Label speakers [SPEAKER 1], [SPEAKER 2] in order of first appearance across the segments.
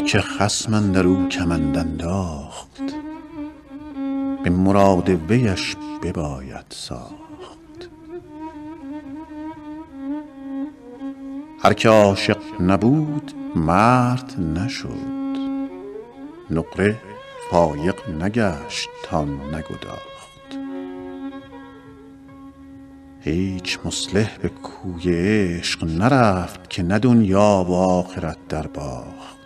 [SPEAKER 1] که خصم در او کمند انداخت به مراد ویش بباید ساخت هر که عاشق نبود مرد نشد نقره فایق نگشت تا نگداخت هیچ مصلح به کوی عشق نرفت که نه دنیا و آخرت در باخت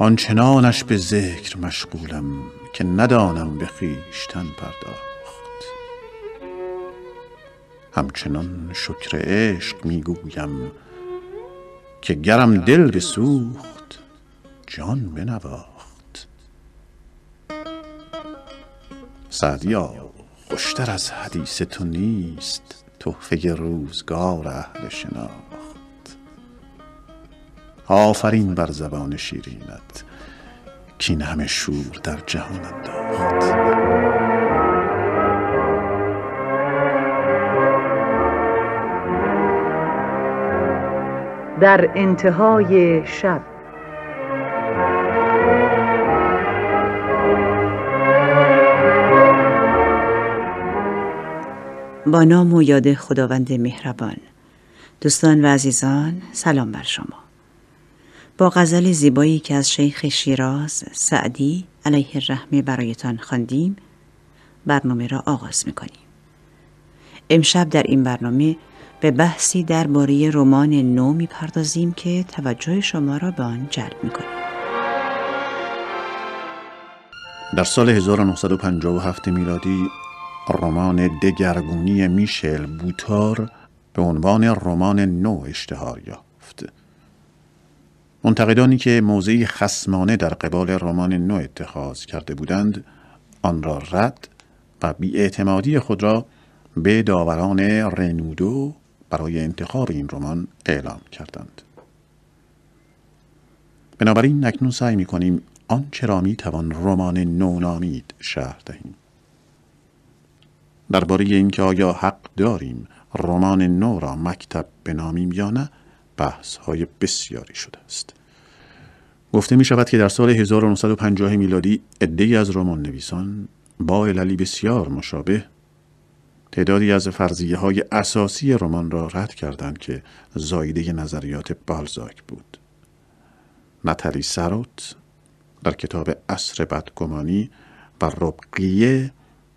[SPEAKER 1] آنچنانش به ذکر مشغولم که ندانم به خویشتن پرداخت همچنان شکر عشق میگویم که گرم دل بسوخت جان بنواخت سعدیا خوشتر از حدیث تو نیست تحفه روزگار اهل شناخت آفرین بر زبان شیرینت این همه شور در جهان انداخت
[SPEAKER 2] در انتهای شب با نام و یاد خداوند مهربان دوستان و عزیزان سلام بر شما با غزل زیبایی که از شیخ شیراز سعدی علیه الرحمه برایتان خواندیم برنامه را آغاز میکنیم امشب در این برنامه به بحثی درباره رمان نو میپردازیم که توجه شما را به آن جلب میکنیم
[SPEAKER 1] در سال 1957 میلادی رمان دگرگونی میشل بوتار به عنوان رمان نو اشتهار یافت منتقدانی که موضعی خسمانه در قبال رمان نو اتخاذ کرده بودند آن را رد و بیاعتمادی خود را به داوران رنودو برای انتخاب این رمان اعلام کردند بنابراین نکنون سعی می کنیم آن چرا می توان رمان نامید شهر دهیم درباره اینکه آیا حق داریم رمان نو را مکتب بنامیم یا نه بحث های بسیاری شده است گفته می شود که در سال 1950 میلادی عدهای از رمان نویسان با عللی بسیار مشابه تعدادی از فرضیه های اساسی رمان را رد کردند که زایده نظریات بالزاک بود نتری سروت در کتاب اصر بدگمانی و ربقیه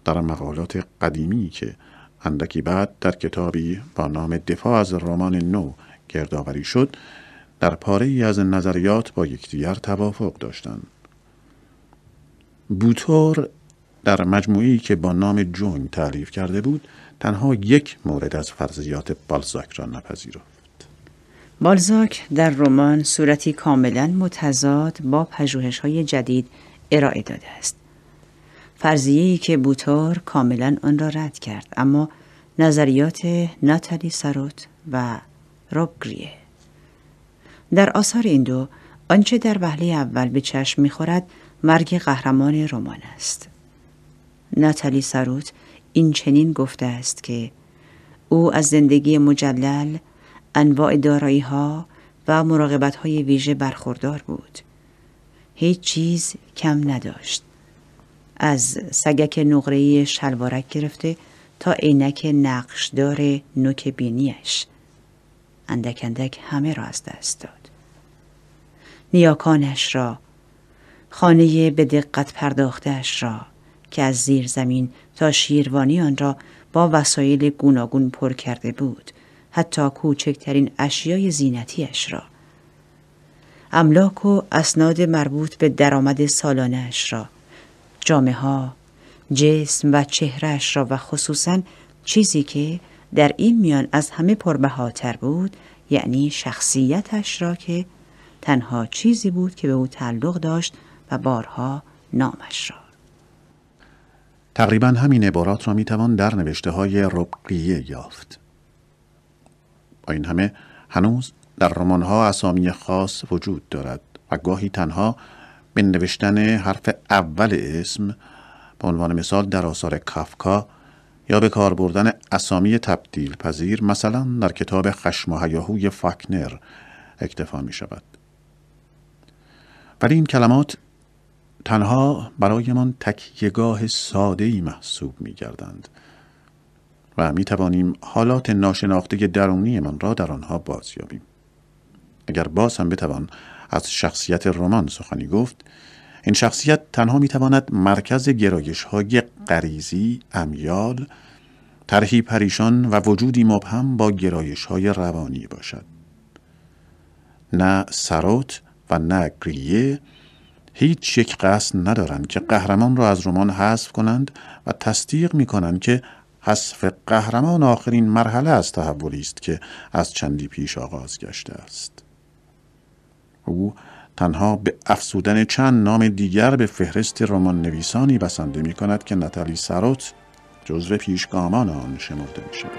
[SPEAKER 1] در مقالات قدیمی که اندکی بعد در کتابی با نام دفاع از رمان نو گردآوری شد در پاره ای از نظریات با یکدیگر توافق داشتند بوتور در مجموعی که با نام جونگ تعریف کرده بود تنها یک مورد از فرضیات بالزاک را نپذیرفت
[SPEAKER 2] بالزاک در رمان صورتی کاملا متضاد با های جدید ارائه داده است فرضیه‌ای که بوتور کاملا آن را رد کرد اما نظریات ناتالی ساروت و روب گریه. در آثار این دو آنچه در وهله اول به چشم میخورد مرگ قهرمان رمان است. ناتالی ساروت این چنین گفته است که او از زندگی مجلل، انواع دارایی ها و مراقبت های ویژه برخوردار بود. هیچ چیز کم نداشت. از سگک نقرهی شلوارک گرفته تا عینک نقشدار نوک بینیش اندک اندک همه را از دست داد. نیاکانش را، خانه به دقت پرداختش را که از زیر زمین تا شیروانی آن را با وسایل گوناگون پر کرده بود، حتی کوچکترین اشیای زینتیش را. املاک و اسناد مربوط به درآمد سالانهاش را، جامعه ها، جسم و چهرهش را و خصوصا چیزی که در این میان از همه پربهاتر بود یعنی شخصیتش را که تنها چیزی بود که به او تعلق داشت و بارها نامش را
[SPEAKER 1] تقریبا همین عبارات را میتوان در نوشته های ربقیه یافت با این همه هنوز در رمان ها اسامی خاص وجود دارد و گاهی تنها به نوشتن حرف اول اسم به عنوان مثال در آثار کافکا یا به کار بردن اسامی تبدیل پذیر مثلا در کتاب خشم و هیاهوی فاکنر اکتفا می شود ولی این کلمات تنها برایمان تکیهگاه ساده ای محسوب می گردند و می توانیم حالات ناشناخته درونی من را در آنها بازیابیم اگر باز هم بتوان از شخصیت رمان سخنی گفت این شخصیت تنها میتواند مرکز گرایش های قریزی، امیال، طرحی پریشان و وجودی مبهم با گرایش های روانی باشد. نه سرات و نه گریه هیچ یک قصد ندارند که قهرمان را از رمان حذف کنند و تصدیق می کنند که حذف قهرمان آخرین مرحله از تحولی است که از چندی پیش آغاز گشته است. او تنها به افزودن چند نام دیگر به فهرست رمان نویسانی بسنده می کند که نتالی ساروت جزو پیشگامان آن شمرده می شود.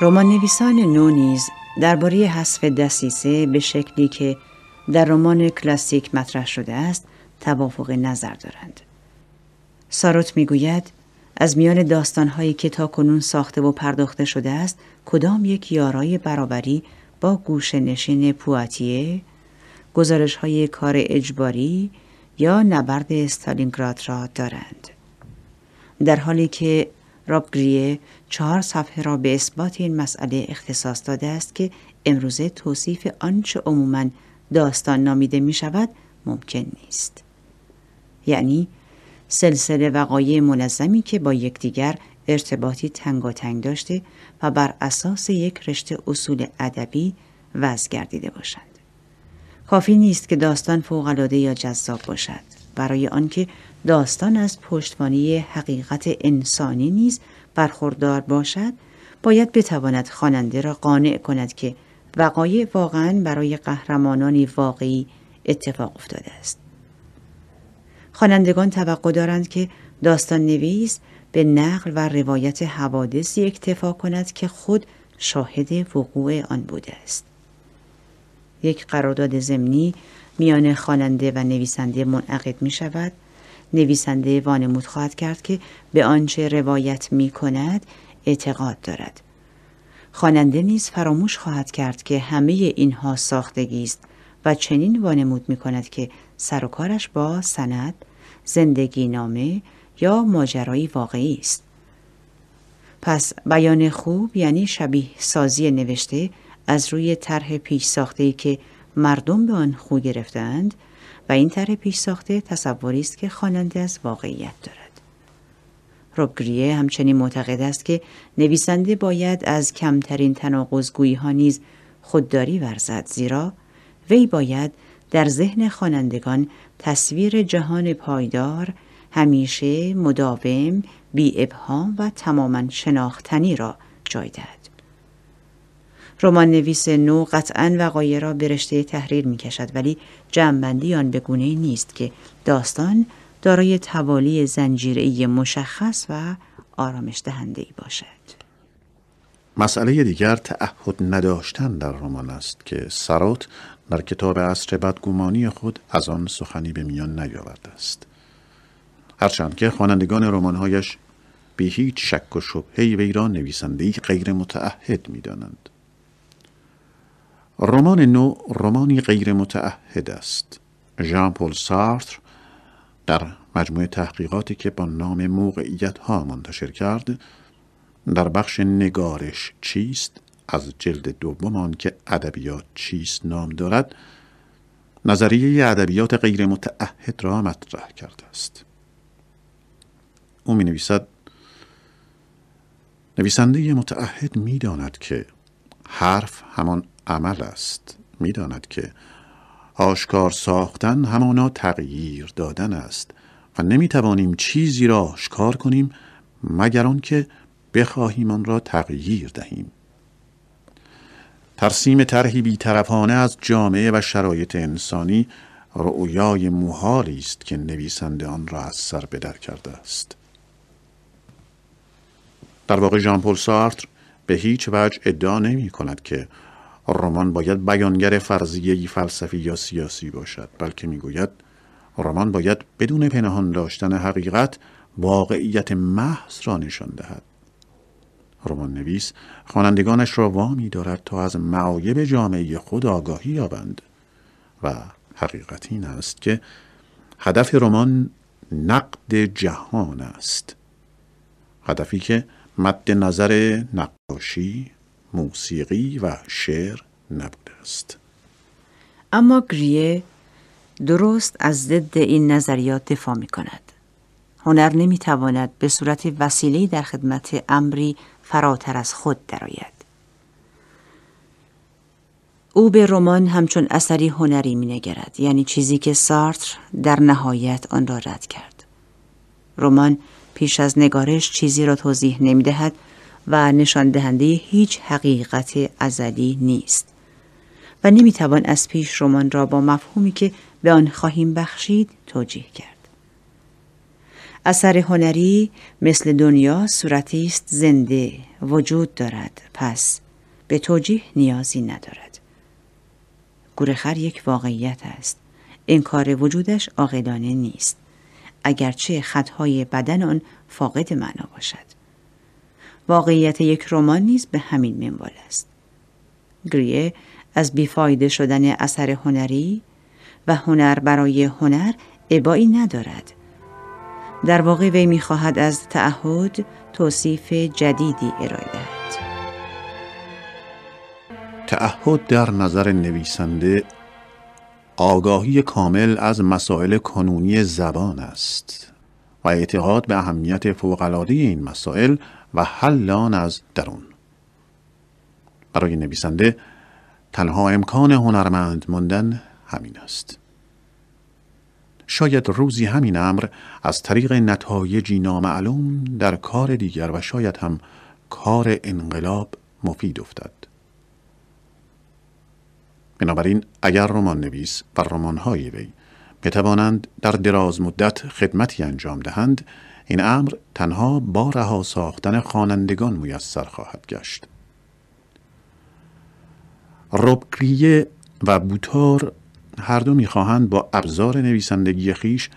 [SPEAKER 2] رمان نویسان نو نیز درباره حذف دسیسه به شکلی که در رمان کلاسیک مطرح شده است توافق نظر دارند. ساروت میگوید از میان داستانهایی که تا کنون ساخته و پرداخته شده است کدام یک یارای برابری با گوش نشین پواتیه، گزارش های کار اجباری یا نبرد استالینگراد را دارند. در حالی که راب گریه چهار صفحه را به اثبات این مسئله اختصاص داده است که امروزه توصیف آنچه عموما داستان نامیده می شود ممکن نیست. یعنی سلسله وقایع منظمی که با یکدیگر ارتباطی تنگاتنگ داشته و بر اساس یک رشته اصول ادبی وضع گردیده باشند. کافی نیست که داستان فوقالعاده یا جذاب باشد برای آنکه داستان از پشتوانی حقیقت انسانی نیز برخوردار باشد باید بتواند خواننده را قانع کند که وقایع واقعا برای قهرمانانی واقعی اتفاق افتاده است خوانندگان توقع دارند که داستان نویس به نقل و روایت حوادثی اکتفا کند که خود شاهد وقوع آن بوده است. یک قرارداد ضمنی میان خواننده و نویسنده منعقد می شود نویسنده وانمود خواهد کرد که به آنچه روایت می کند اعتقاد دارد. خواننده نیز فراموش خواهد کرد که همه اینها ساختگی است و چنین وانمود می کند که سر و کارش با سند، زندگی نامه یا ماجرایی واقعی است. پس بیان خوب یعنی شبیه سازی نوشته از روی طرح پیش ساخته که مردم به آن خو گرفتند و این طرح پیش ساخته تصوری است که خواننده از واقعیت دارد. روبگریه همچنین معتقد است که نویسنده باید از کمترین تناقضگویی ها نیز خودداری ورزد زیرا وی باید در ذهن خوانندگان تصویر جهان پایدار همیشه مداوم بی ابهام و تماما شناختنی را جای دهد. رمان نویس نو قطعا وقایع را برشته تحریر می کشد ولی جمعبندی آن به گونه نیست که داستان دارای توالی زنجیری مشخص و آرامش دهنده باشد.
[SPEAKER 1] مسئله دیگر تعهد نداشتن در رمان است که سرات در کتاب عصر بدگمانی خود از آن سخنی به میان نیاورده است هرچند که خوانندگان رمانهایش به هیچ شک و شبهه وی را نویسندهای غیر متعهد میدانند رمان نو رمانی غیر متعهد است ژان پل سارتر در مجموعه تحقیقاتی که با نام موقعیت ها منتشر کرد در بخش نگارش چیست از جلد دوم که ادبیات چیست نام دارد نظریه ادبیات غیر متعهد را مطرح کرده است او می نویسد نویسنده متعهد می داند که حرف همان عمل است می داند که آشکار ساختن همانا تغییر دادن است و نمی توانیم چیزی را آشکار کنیم مگر آنکه بخواهیم آن را تغییر دهیم ترسیم طرحی بیطرفانه از جامعه و شرایط انسانی رؤیای محالی است که نویسنده آن را از سر بدر کرده است در واقع ژان پل سارتر به هیچ وجه ادعا نمی کند که رمان باید بیانگر فرضیه فلسفی یا سیاسی باشد بلکه میگوید رمان باید بدون پنهان داشتن حقیقت واقعیت محض را نشان دهد رمان نویس خوانندگانش را وامی دارد تا از معایب جامعه خود آگاهی یابند و حقیقت این است که هدف رمان نقد جهان است هدفی که مد نظر نقاشی موسیقی و شعر نبوده است
[SPEAKER 2] اما گریه درست از ضد این نظریات دفاع می کند هنر نمی تواند به صورت وسیله در خدمت امری فراتر از خود درآید. او به رمان همچون اثری هنری نگرد یعنی چیزی که سارتر در نهایت آن را رد کرد رمان پیش از نگارش چیزی را توضیح نمیدهد و نشان دهنده هیچ حقیقت ازلی نیست و نمی توان از پیش رمان را با مفهومی که به آن خواهیم بخشید توجیه کرد اثر هنری مثل دنیا صورتی است زنده وجود دارد پس به توجیه نیازی ندارد گورخر یک واقعیت است انکار وجودش عاقلانه نیست اگرچه خطهای بدن آن فاقد معنا باشد واقعیت یک رمان نیز به همین منوال است گریه از بیفایده شدن اثر هنری و هنر برای هنر عبایی ندارد در واقع وی میخواهد از تعهد توصیف جدیدی ارائه
[SPEAKER 1] دهد تعهد در نظر نویسنده آگاهی کامل از مسائل کنونی زبان است و اعتقاد به اهمیت فوقالعاده این مسائل و حل آن از درون برای نویسنده تنها امکان هنرمند ماندن همین است شاید روزی همین امر از طریق نتایجی نامعلوم در کار دیگر و شاید هم کار انقلاب مفید افتد بنابراین اگر رمان نویس و های وی بتوانند در دراز مدت خدمتی انجام دهند این امر تنها با رها ساختن خوانندگان میسر خواهد گشت روبکریه و بوتار هر دو میخواهند با ابزار نویسندگی خیش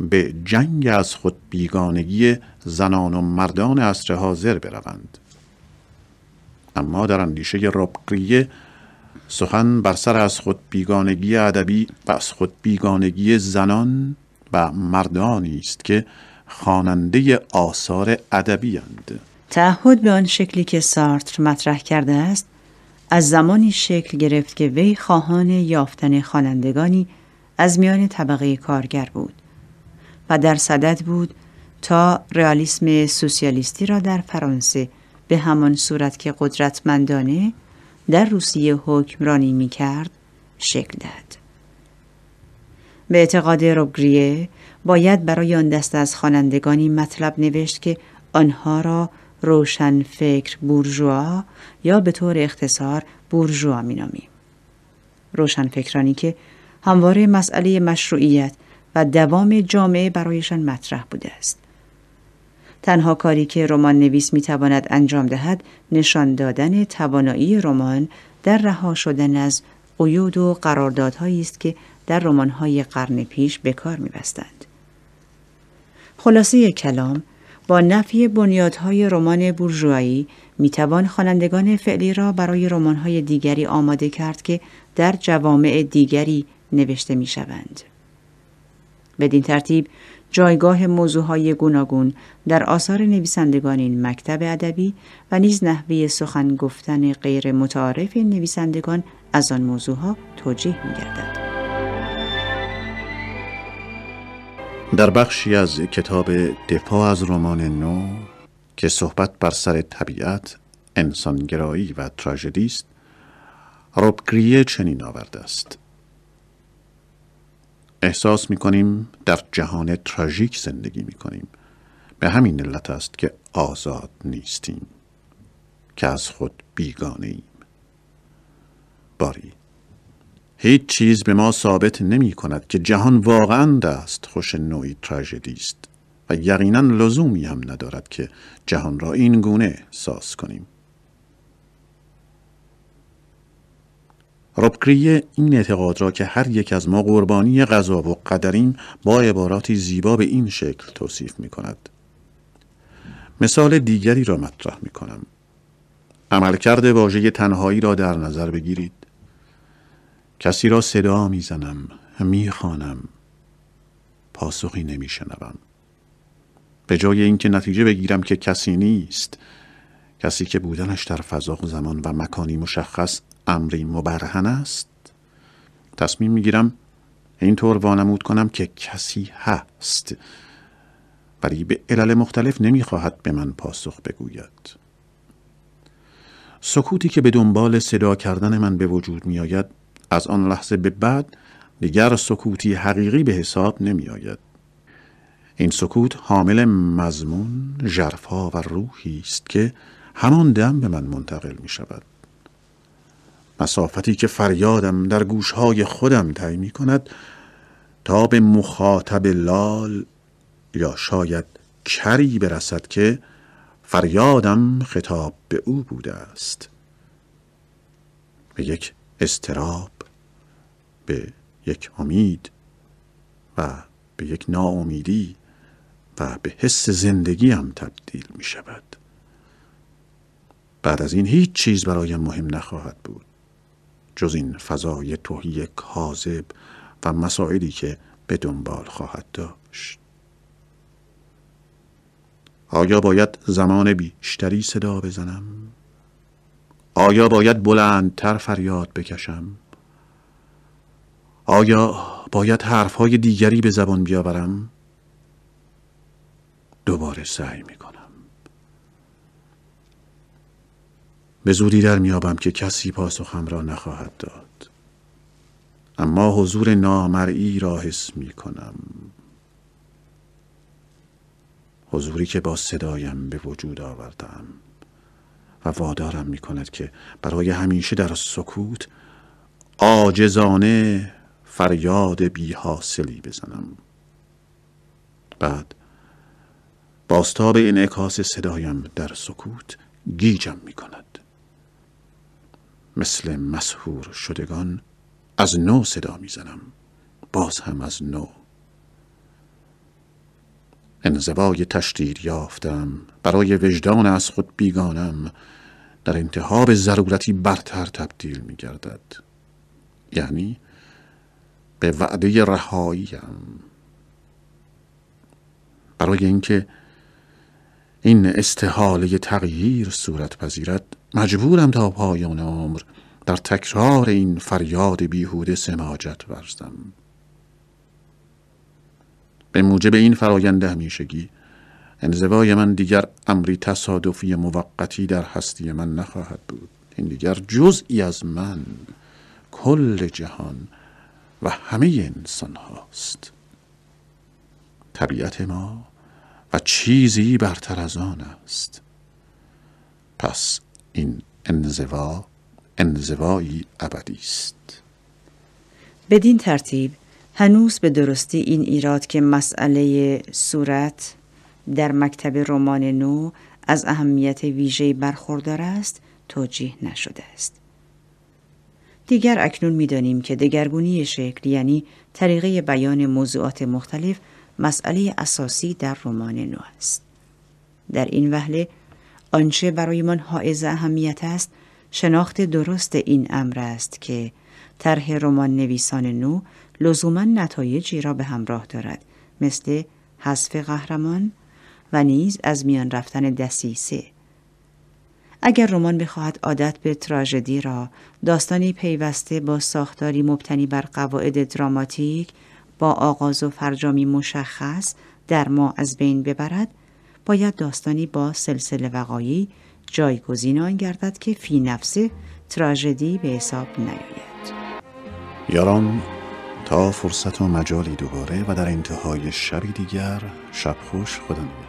[SPEAKER 1] به جنگ از خود بیگانگی زنان و مردان عصر حاضر بروند اما در اندیشه ربقیه سخن بر سر از خود بیگانگی ادبی و از خود بیگانگی زنان و مردانی است که خواننده آثار ادبی
[SPEAKER 2] تعهد به آن شکلی که سارتر مطرح کرده است از زمانی شکل گرفت که وی خواهان یافتن خوانندگانی از میان طبقه کارگر بود و در صدد بود تا رئالیسم سوسیالیستی را در فرانسه به همان صورت که قدرتمندانه در روسیه حکمرانی می کرد شکل دهد. به اعتقاد روبگریه باید برای آن دست از خوانندگانی مطلب نوشت که آنها را روشنفکر بورژوا یا به طور اختصار بورژوا روشن روشنفکرانی که همواره مسئله مشروعیت و دوام جامعه برایشان مطرح بوده است تنها کاری که رمان نویس میتواند انجام دهد نشان دادن توانایی رمان در رها شدن از قیود و قراردادهایی است که در های قرن پیش به کار می‌بستند. خلاصه کلام با نفی بنیادهای رمان بورژوایی میتوان خوانندگان فعلی را برای رمانهای دیگری آماده کرد که در جوامع دیگری نوشته میشوند بدین ترتیب جایگاه موضوعهای گوناگون در آثار نویسندگان این مکتب ادبی و نیز نحوه سخن گفتن غیر متعارف نویسندگان از آن موضوعها توجیه می
[SPEAKER 1] در بخشی از کتاب دفاع از رمان نو که صحبت بر سر طبیعت، انسانگرایی و تراژدی است، راب چنین آورده است: احساس می کنیم در جهان تراژیک زندگی می کنیم. به همین علت است که آزاد نیستیم که از خود بیگانه ایم. باری هیچ چیز به ما ثابت نمی کند که جهان واقعا دست خوش نوعی تراژدی است و یقینا لزومی هم ندارد که جهان را این گونه ساز کنیم. ربکریه این اعتقاد را که هر یک از ما قربانی غذا و قدریم با عباراتی زیبا به این شکل توصیف می کند. مثال دیگری را مطرح می کنم. عملکرد واژه تنهایی را در نظر بگیرید. کسی را صدا میزنم میخوانم پاسخی نمیشنوم به جای اینکه نتیجه بگیرم که کسی نیست کسی که بودنش در فضا و زمان و مکانی مشخص امری مبرهن است تصمیم میگیرم اینطور وانمود کنم که کسی هست ولی به علل مختلف نمیخواهد به من پاسخ بگوید سکوتی که به دنبال صدا کردن من به وجود می آید، از آن لحظه به بعد دیگر سکوتی حقیقی به حساب نمی آید. این سکوت حامل مضمون، جرفا و روحی است که همان دم به من منتقل می شود. مسافتی که فریادم در گوشهای خودم تی می کند تا به مخاطب لال یا شاید کری برسد که فریادم خطاب به او بوده است. به یک استراب به یک امید و به یک ناامیدی و به حس زندگی هم تبدیل می شود بعد از این هیچ چیز برایم مهم نخواهد بود جز این فضای توهی کاذب و مسائلی که به دنبال خواهد داشت آیا باید زمان بیشتری صدا بزنم؟ آیا باید بلندتر فریاد بکشم؟ آیا باید حرفهای دیگری به زبان بیاورم؟ دوباره سعی می کنم. به زودی در میابم که کسی پاسخم را نخواهد داد. اما حضور نامرئی را حس می کنم. حضوری که با صدایم به وجود آوردم و وادارم می که برای همیشه در سکوت آجزانه فریاد بی حاصلی بزنم بعد باستاب اکاس صدایم در سکوت گیجم می کند مثل مسهور شدگان از نو صدا میزنم باز هم از نو انزوای تشدید یافتم برای وجدان از خود بیگانم در انتهاب ضرورتی برتر تبدیل می گردد یعنی به وعده رهاییم برای اینکه این استحاله تغییر صورت پذیرد مجبورم تا پایان عمر در تکرار این فریاد بیهوده سماجت ورزم به موجب این فرایند همیشگی انزوای من دیگر امری تصادفی موقتی در هستی من نخواهد بود این دیگر جزئی از من کل جهان و همه انسان هاست طبیعت ما و چیزی برتر از آن است پس این انزوا انزوایی ابدی است
[SPEAKER 2] بدین ترتیب هنوز به درستی این ایراد که مسئله صورت در مکتب رمان نو از اهمیت ویژه برخوردار است توجیه نشده است دیگر اکنون میدانیم که دگرگونی شکل یعنی طریقه بیان موضوعات مختلف مسئله اساسی در رمان نو است. در این وهله آنچه برایمان حائز اهمیت است شناخت درست این امر است که طرح رمان نویسان نو لزوما نتایجی را به همراه دارد مثل حذف قهرمان و نیز از میان رفتن دسیسه اگر رمان بخواهد عادت به تراژدی را داستانی پیوسته با ساختاری مبتنی بر قواعد دراماتیک با آغاز و فرجامی مشخص در ما از بین ببرد باید داستانی با سلسله وقایی جایگزین آن گردد که فی نفسه تراژدی به حساب نیاید
[SPEAKER 1] یاران تا فرصت و مجالی دوباره و در انتهای شبی دیگر شب خوش خدا